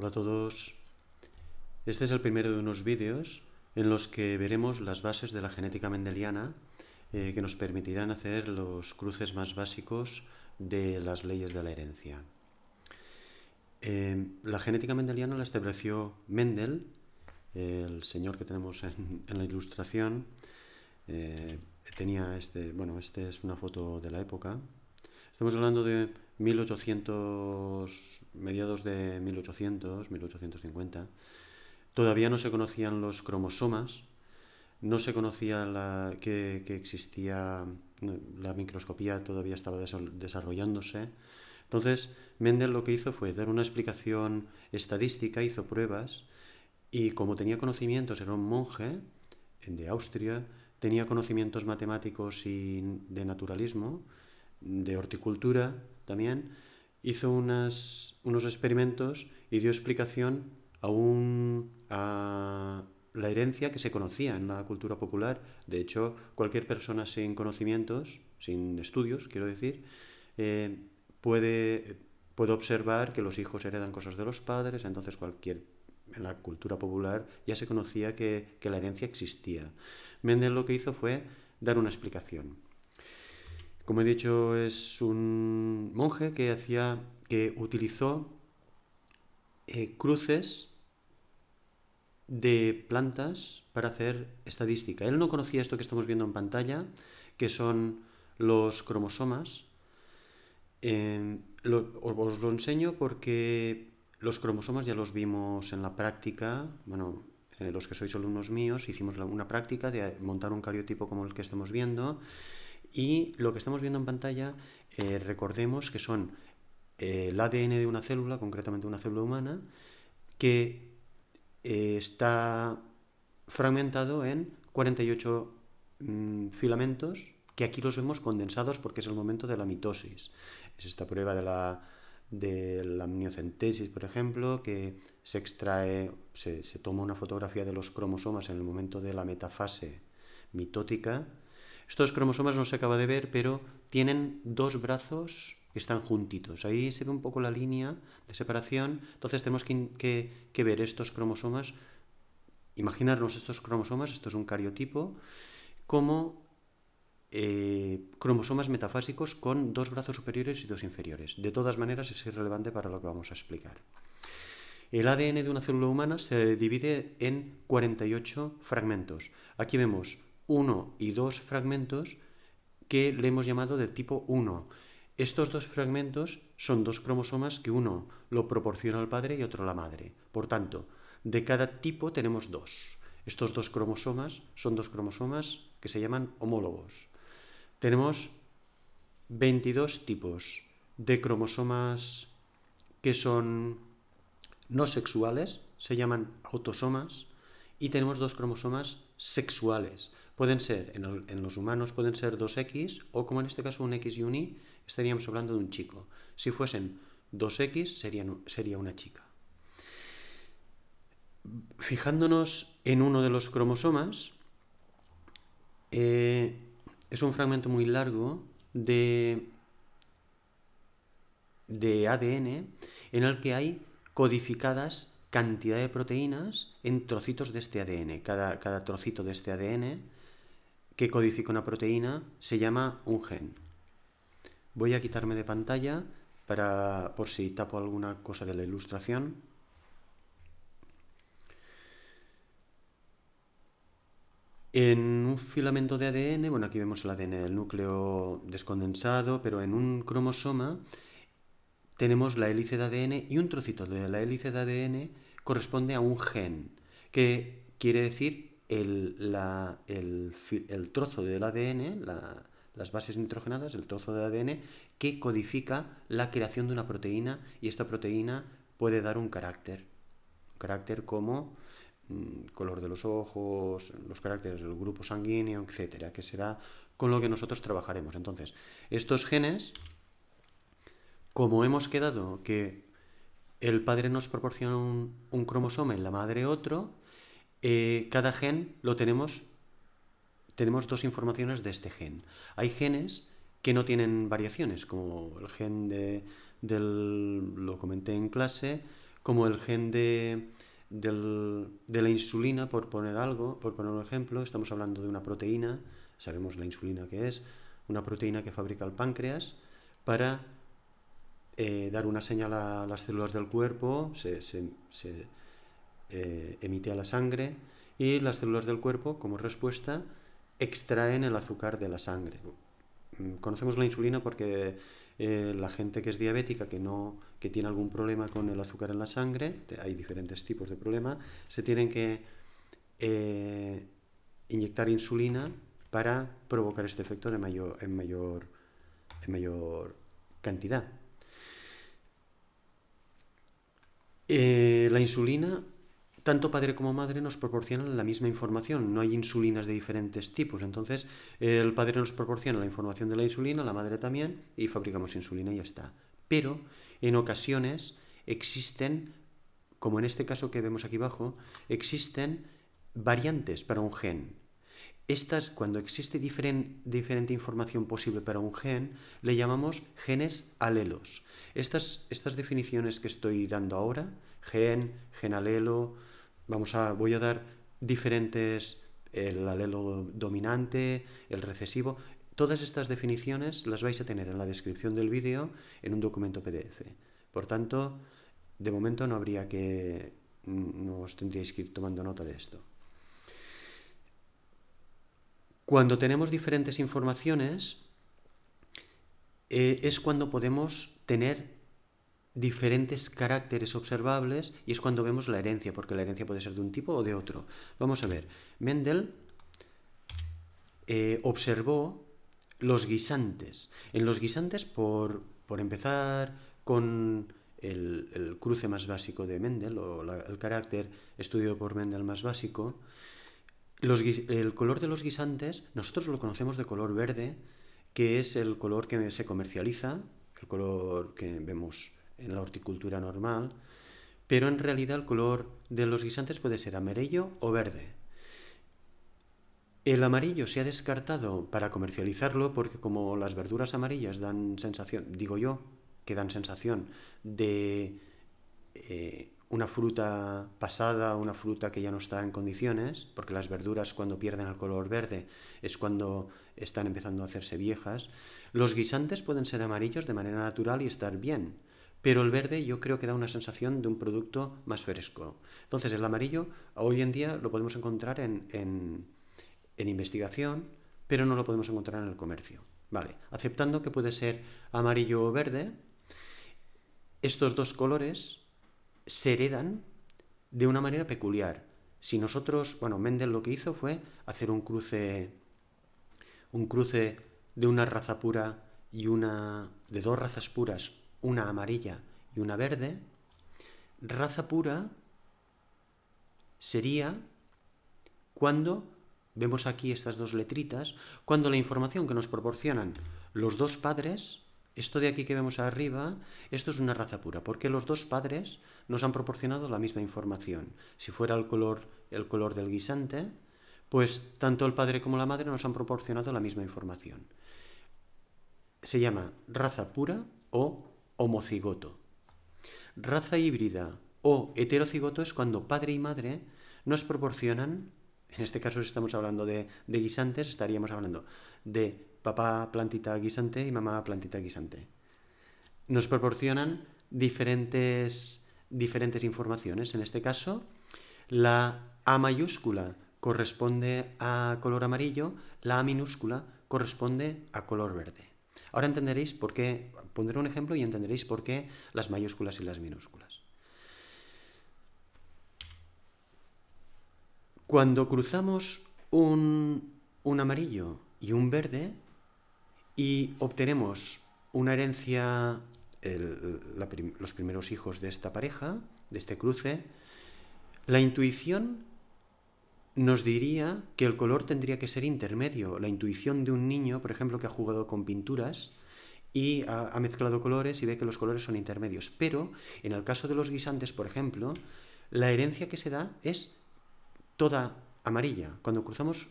Hola a todos. Este es el primero de unos vídeos en los que veremos las bases de la genética mendeliana eh, que nos permitirán hacer los cruces más básicos de las leyes de la herencia. Em, la genética mendeliana la estableció Mendel, el señor que tenemos en, en la ilustración. Eh, tenía este, bueno, esta es una foto de la época. Estamos hablando de 1800, mediados de 1800, 1850, todavía no se conocían los cromosomas, no se conocía que, existía, la microscopía todavía estaba desarrollándose. Entonces, Mendel lo que hizo fue dar una explicación estadística, hizo pruebas, y como tenía conocimientos, era un monje de Austria, tenía conocimientos matemáticos y de naturalismo, de horticultura, también, hizo unos experimentos y dio explicación a, a la herencia que se conocía en la cultura popular. De hecho, cualquier persona sin conocimientos, sin estudios, quiero decir, eh, puede, puede observar que los hijos heredan cosas de los padres, entonces cualquier en la cultura popular ya se conocía que, que la herencia existía. Mendel lo que hizo fue dar una explicación. Como he dicho, es un monje que hacía, que utilizó eh, cruces de plantas para hacer estadística. Él no conocía esto que estamos viendo en pantalla, que son los cromosomas. lo, os lo enseño porque los cromosomas ya los vimos en la práctica. Bueno, eh, los que sois alumnos míos hicimos una práctica de montar un cariotipo como el que estamos viendo y lo que estamos viendo en pantalla, eh, recordemos que son eh, el ADN de una célula, concretamente una célula humana, que eh, está fragmentado en 48 mm, filamentos, que aquí los vemos condensados porque es el momento de la mitosis. Es esta prueba de la, de la amniocentesis, por ejemplo, que se extrae, se, se toma una fotografía de los cromosomas en el momento de la metafase mitótica estos cromosomas no se acaba de ver, pero tienen dos brazos que están juntitos. Ahí se ve un poco la línea de separación. Entonces tenemos que, ver estos cromosomas, imaginarnos estos cromosomas, esto es un cariotipo, como eh, cromosomas metafásicos con dos brazos superiores y dos inferiores. De todas maneras es irrelevante para lo que vamos a explicar. El ADN de una célula humana se divide en 48 fragmentos. Aquí vemos uno y dos fragmentos que le hemos llamado de tipo 1. Estos dos fragmentos son dos cromosomas que uno lo proporciona el padre y otro la madre. Por tanto, de cada tipo tenemos dos. Estos dos cromosomas son dos cromosomas que se llaman homólogos. Tenemos 22 tipos de cromosomas que son no sexuales, se llaman autosomas, y tenemos dos cromosomas sexuales pueden ser, en, los humanos pueden ser 2x o como en este caso un x y un y, estaríamos hablando de un chico. Si fuesen 2x sería una chica. Fijándonos en uno de los cromosomas, eh, es un fragmento muy largo de, de ADN en el que hay codificadas cantidad de proteínas en trocitos de este ADN. Cada, cada trocito de este ADN que codifica una proteína se llama un gen. Voy a quitarme de pantalla para, por si tapo alguna cosa de la ilustración. En un filamento de ADN, bueno, aquí vemos el ADN del núcleo descondensado, pero en un cromosoma tenemos la hélice de ADN y un trocito de la hélice de ADN corresponde a un gen, que quiere decir el, trozo del ADN, las bases nitrogenadas, el trozo del ADN, que codifica la creación de una proteína y esta proteína puede dar un carácter. Un carácter como mm, color de los ojos, los caracteres del grupo sanguíneo, etcétera, que será con lo que nosotros trabajaremos. Entonces, estos genes, como hemos quedado que el padre nos proporciona un cromosoma y la madre otro, eh, cada gen lo tenemos, tenemos dos informaciones de este gen. Hay genes que no tienen variaciones, como el gen de, del, lo comenté en clase, como el gen de, del, de la insulina, por poner algo, por poner un ejemplo, estamos hablando de una proteína, sabemos la insulina que es, una proteína que fabrica el páncreas para eh, dar una señal a las células del cuerpo, se eh, emite a la sangre y las células del cuerpo, como respuesta, extraen el azúcar de la sangre. Mm, conocemos la insulina porque eh, la gente que es diabética, que, no, que tiene algún problema con el azúcar en la sangre, hay diferentes tipos de problemas se tienen que eh, inyectar insulina para provocar este efecto de mayor, en, mayor, mayor cantidad. la insulina tanto padre como madre nos proporcionan la misma información, no hay insulinas de diferentes tipos. Entonces, el padre nos proporciona la información de la insulina, la madre también, y fabricamos insulina y ya está. Pero en ocasiones existen, como en este caso que vemos aquí abajo, existen variantes para un gen. Estas, cuando existe diferente información posible para un gen, le llamamos genes alelos. Estas, estas definiciones que estoy dando ahora, gen, gen alelo, vamos a, voy a dar diferentes, el alelo dominante, el recesivo, todas estas definiciones las vais a tener en la descripción del vídeo en un documento PDF. Por tanto, de momento no habría que, no os tendríais que ir tomando nota de esto. Cuando tenemos diferentes informaciones, eh, es cuando podemos tener diferentes caracteres observables y es cuando vemos la herencia, porque la herencia puede ser de un tipo o de otro. Vamos a ver, Mendel eh, observó los guisantes. En los guisantes, por, empezar con el, cruce más básico de Mendel, o el carácter estudiado por Mendel más básico, el color de los guisantes, nosotros lo conocemos de color verde, que es el color que se comercializa, el color que vemos en la horticultura normal, pero en realidad el color de los guisantes puede ser amarillo o verde. El amarillo se ha descartado para comercializarlo porque como las verduras amarillas dan sensación, digo yo, que dan sensación de eh, una fruta pasada, una fruta que ya no está en condiciones, porque las verduras cuando pierden el color verde es cuando están empezando a hacerse viejas. Los guisantes pueden ser amarillos de manera natural y estar bien, pero el verde yo creo que da una sensación de un producto más fresco. Entonces el amarillo hoy en día lo podemos encontrar en, investigación, pero no lo podemos encontrar en el comercio. Vale, aceptando que puede ser amarillo o verde, estos dos colores se heredan de una manera peculiar. Si nosotros, bueno, Mendel lo que hizo fue hacer un cruce, un cruce de una raza pura y una, de dos razas puras, una amarilla y una verde. Raza pura sería cuando, vemos aquí estas dos letritas, cuando la información que nos proporcionan los dos padres esto de aquí que vemos arriba, esto es una raza pura, porque los dos padres nos han proporcionado la misma información. Si fuera el color, el color del guisante, pues tanto el padre como la madre nos han proporcionado la misma información. Se llama raza pura o homocigoto. Raza híbrida o heterocigoto es cuando padre y madre nos proporcionan, en este caso si estamos hablando de, de guisantes, estaríamos hablando de papá plantita guisante y mamá plantita guisante. Nos proporcionan diferentes, diferentes informaciones. En este caso, la A mayúscula corresponde a color amarillo, la A minúscula corresponde a color verde. Ahora entenderéis por qué, pondré un ejemplo y entenderéis por qué las mayúsculas y las minúsculas. Cuando cruzamos un amarillo y un verde, y obtenemos una herencia, los primeros hijos de esta pareja, de este cruce, la intuición nos diría que el color tendría que ser intermedio. La intuición de un niño, por ejemplo, que ha jugado con pinturas y ha, ha mezclado colores y ve que los colores son intermedios. Pero en el caso de los guisantes, por ejemplo, la herencia que se da es toda amarilla. Cuando cruzamos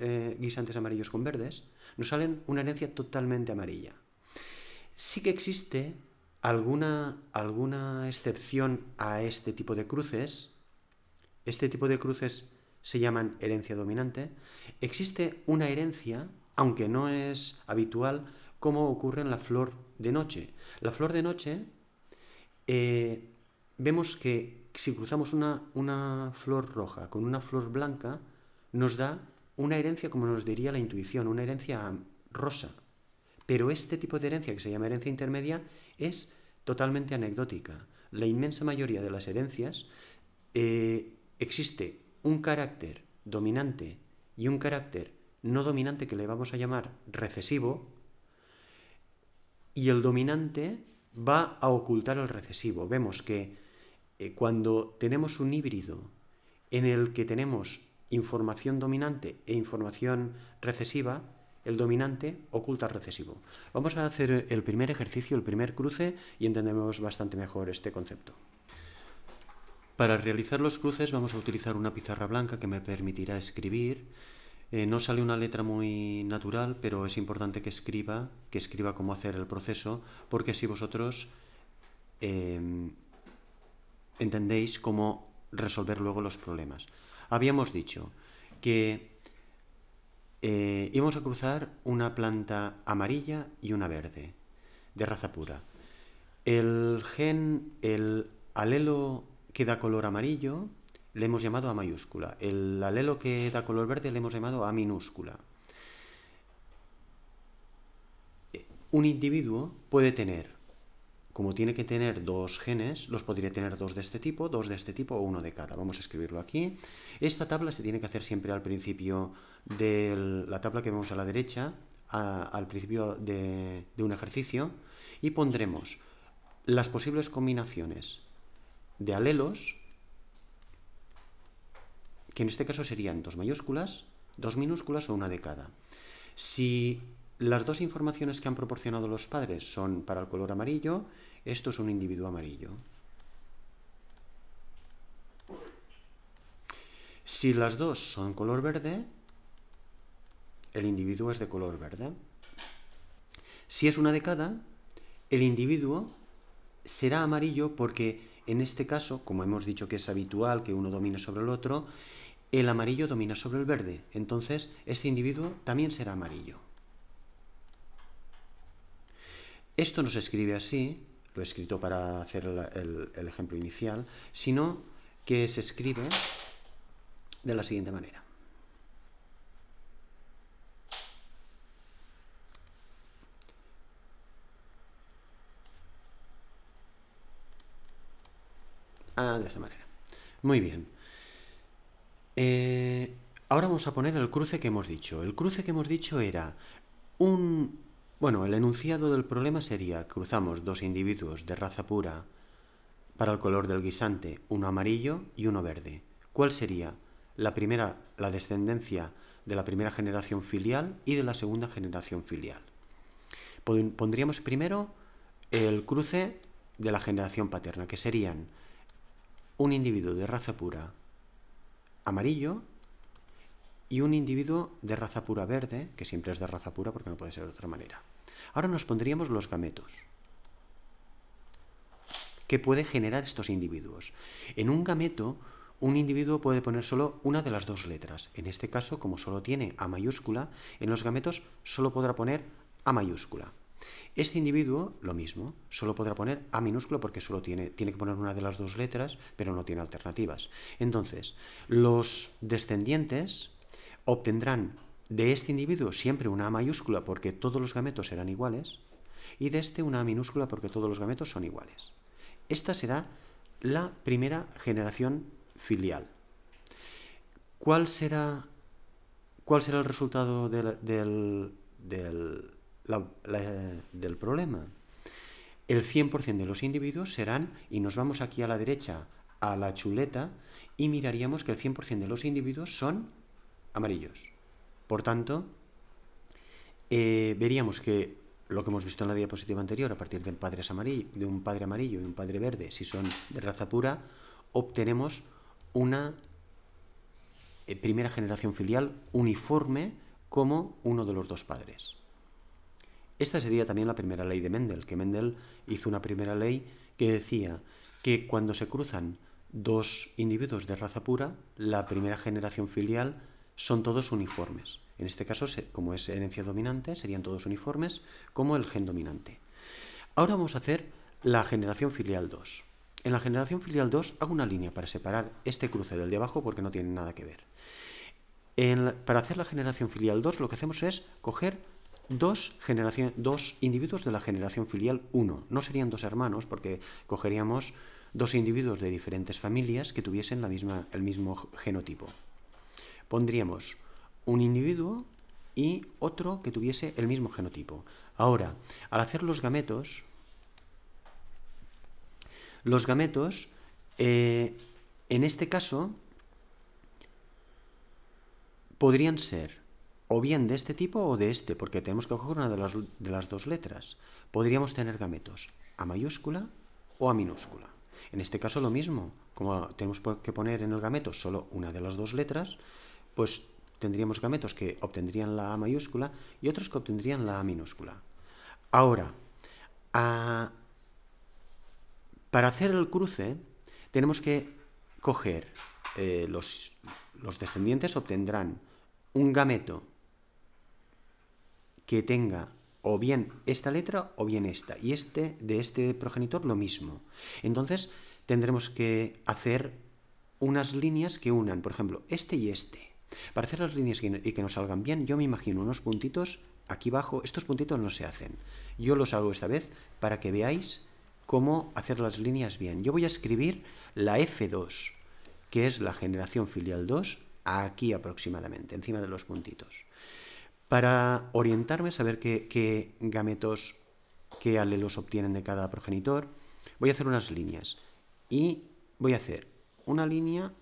eh, guisantes amarillos con verdes, nos salen una herencia totalmente amarilla. Sí que existe alguna, alguna excepción a este tipo de cruces. Este tipo de cruces se llaman herencia dominante. Existe una herencia, aunque no es habitual, como ocurre en la flor de noche. La flor de noche eh, vemos que si cruzamos una, flor roja con una flor blanca, nos da una herencia, como nos diría la intuición, una herencia rosa. Pero este tipo de herencia, que se llama herencia intermedia, es totalmente anecdótica. La inmensa mayoría de las herencias eh, existe un carácter dominante y un carácter no dominante que le vamos a llamar recesivo, y el dominante va a ocultar el recesivo. Vemos que eh, cuando tenemos un híbrido en el que tenemos información dominante e información recesiva, el dominante oculta recesivo. Vamos a hacer el primer ejercicio, el primer cruce, y entendemos bastante mejor este concepto. Para realizar los cruces vamos a utilizar una pizarra blanca que me permitirá escribir. Eh, no sale una letra muy natural, pero es importante que escriba, que escriba cómo hacer el proceso, porque así vosotros eh, entendéis cómo resolver luego los problemas. Habíamos dicho que eh, íbamos a cruzar una planta amarilla y una verde, de raza pura. El gen, el alelo que da color amarillo, le hemos llamado A mayúscula. El alelo que da color verde le hemos llamado A minúscula. Eh, un individuo puede tener como tiene que tener dos genes, los podría tener dos de este tipo, dos de este tipo o uno de cada. Vamos a escribirlo aquí. Esta tabla se tiene que hacer siempre al principio de la tabla que vemos a la derecha, al principio de, de un ejercicio, y pondremos las posibles combinaciones de alelos, que en este caso serían dos mayúsculas, dos minúsculas o una de cada. Si las dos informaciones que han proporcionado los padres son para el color amarillo, esto es un individuo amarillo. Si las dos son color verde, el individuo es de color verde. Si es una de cada, el individuo será amarillo porque en este caso, como hemos dicho que es habitual que uno domine sobre el otro, el amarillo domina sobre el verde. Entonces, este individuo también será amarillo. esto no se escribe así, lo he escrito para hacer el, ejemplo inicial, sino que se escribe de la siguiente manera. Ah, de esta manera. Muy bien. Eh, ahora vamos a poner el cruce que hemos dicho. El cruce que hemos dicho era un bueno, el enunciado del problema sería, cruzamos dos individuos de raza pura para el color del guisante, uno amarillo y uno verde. ¿Cuál sería la primera, la descendencia de la primera generación filial y de la segunda generación filial? Pondríamos primero el cruce de la generación paterna, que serían un individuo de raza pura amarillo y un individuo de raza pura verde, que siempre es de raza pura porque no puede ser de otra manera. Ahora nos pondríamos los gametos. ¿Qué puede generar estos individuos? En un gameto, un individuo puede poner solo una de las dos letras. En este caso, como solo tiene A mayúscula, en los gametos solo podrá poner A mayúscula. Este individuo, lo mismo, solo podrá poner A minúscula porque solo tiene, tiene que poner una de las dos letras, pero no tiene alternativas. Entonces, los descendientes, obtendrán de este individuo siempre una mayúscula porque todos los gametos serán iguales y de este una minúscula porque todos los gametos son iguales. Esta será la primera generación filial. ¿Cuál será, cuál será el resultado del, del, del problema? El 100% de los individuos serán, y nos vamos aquí a la derecha, a la chuleta, y miraríamos que el 100% de los individuos son amarillos. Por tanto, eh, veríamos que lo que hemos visto en la diapositiva anterior, a partir del padre amarillo, de un padre amarillo y un padre verde, si son de raza pura, obtenemos una eh, primera generación filial uniforme como uno de los dos padres. Esta sería también la primera ley de Mendel, que Mendel hizo una primera ley que decía que cuando se cruzan dos individuos de raza pura, la primera generación filial son todos uniformes. En este caso, como es herencia dominante, serían todos uniformes, como el gen dominante. Ahora vamos a hacer la generación filial 2. En la generación filial 2 hago una línea para separar este cruce del de abajo porque no tiene nada que ver. para hacer la generación filial 2 lo que hacemos es coger dos, dos individuos de la generación filial 1. No serían dos hermanos porque cogeríamos dos individuos de diferentes familias que tuviesen el mismo genotipo pondríamos un individuo y otro que tuviese el mismo genotipo. Ahora, al hacer los gametos, los gametos, eh, en este caso, podrían ser o bien de este tipo o de este, porque tenemos que coger una de las, de las dos letras. Podríamos tener gametos a mayúscula o a minúscula. En este caso lo mismo, como tenemos que poner en el gameto solo una de las dos letras, pues tendríamos gametos que obtendrían la A mayúscula y otros que obtendrían la A minúscula. Ahora, para hacer el cruce tenemos que coger eh, los, los descendientes obtendrán un gameto que tenga o bien esta letra o bien esta. Y este de este progenitor lo mismo. Entonces tendremos que hacer unas líneas que unan, por ejemplo, este y este. Para hacer las líneas y que nos salgan bien, yo me imagino unos puntitos aquí abajo. Estos puntitos no se hacen. Yo los hago esta vez para que veáis cómo hacer las líneas bien. Yo voy a escribir la F2, que es la generación filial 2, aquí aproximadamente, encima de los puntitos. Para orientarme, saber qué, qué gametos, qué alelos obtienen de cada progenitor, voy a hacer unas líneas. Y voy a hacer una línea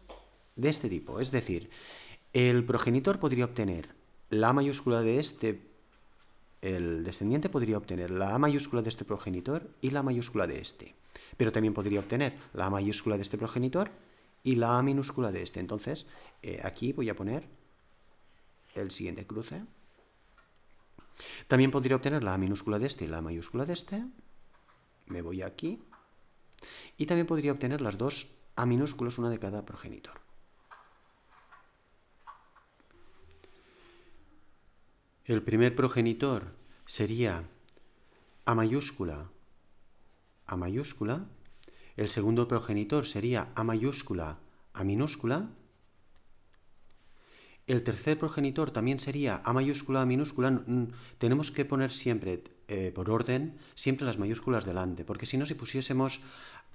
de este tipo, es decir, el progenitor podría obtener la mayúscula de este, el descendiente podría obtener la mayúscula de este progenitor y la mayúscula de este. Pero también podría obtener la mayúscula de este progenitor y la A minúscula de este. Entonces, eh, aquí voy a poner el siguiente cruce. También podría obtener la A minúscula de este y la mayúscula de este. Me voy aquí. Y también podría obtener las dos A minúsculas, una de cada progenitor. El primer progenitor sería A mayúscula, A mayúscula. El segundo progenitor sería A mayúscula, A minúscula. El tercer progenitor también sería A mayúscula, A minúscula. Tenemos que poner siempre, eh, por orden, siempre las mayúsculas delante, porque si no, si pusiésemos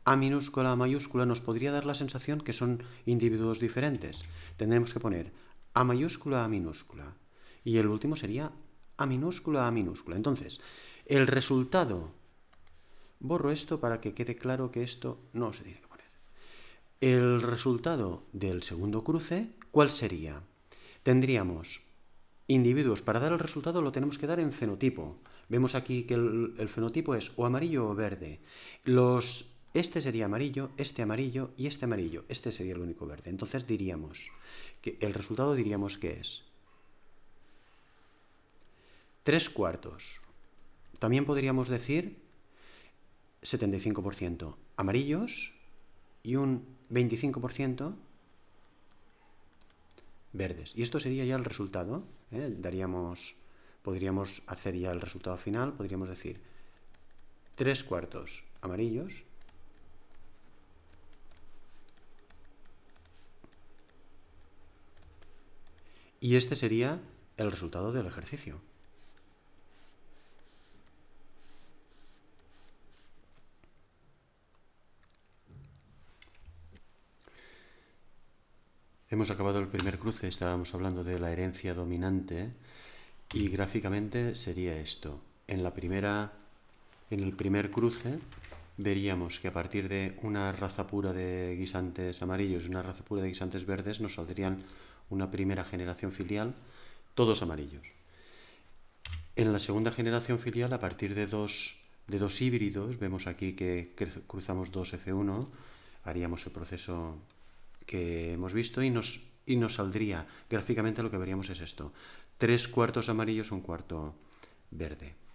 A minúscula, A mayúscula, nos podría dar la sensación que son individuos diferentes. Tenemos que poner A mayúscula, A minúscula y el último sería A minúscula A minúscula. Entonces, el resultado, borro esto para que quede claro que esto no se tiene que poner. El resultado del segundo cruce, ¿cuál sería? Tendríamos individuos. Para dar el resultado lo tenemos que dar en fenotipo. Vemos aquí que el, el fenotipo es o amarillo o verde. Los este sería amarillo, este amarillo y este amarillo. Este sería el único verde. Entonces diríamos que el resultado diríamos que es Tres cuartos. También podríamos decir 75% amarillos y un 25% verdes. Y esto sería ya el resultado. ¿eh? Daríamos, podríamos hacer ya el resultado final. Podríamos decir tres cuartos amarillos. Y este sería el resultado del ejercicio. Hemos acabado el primer cruce, estábamos hablando de la herencia dominante y gráficamente sería esto. En, la primera, en el primer cruce veríamos que a partir de una raza pura de guisantes amarillos y una raza pura de guisantes verdes nos saldrían una primera generación filial, todos amarillos. En la segunda generación filial, a partir de dos, de dos híbridos, vemos aquí que cruzamos dos F1, haríamos el proceso que hemos visto y nos, y nos saldría gráficamente lo que veríamos es esto. Tres cuartos amarillos, un cuarto verde.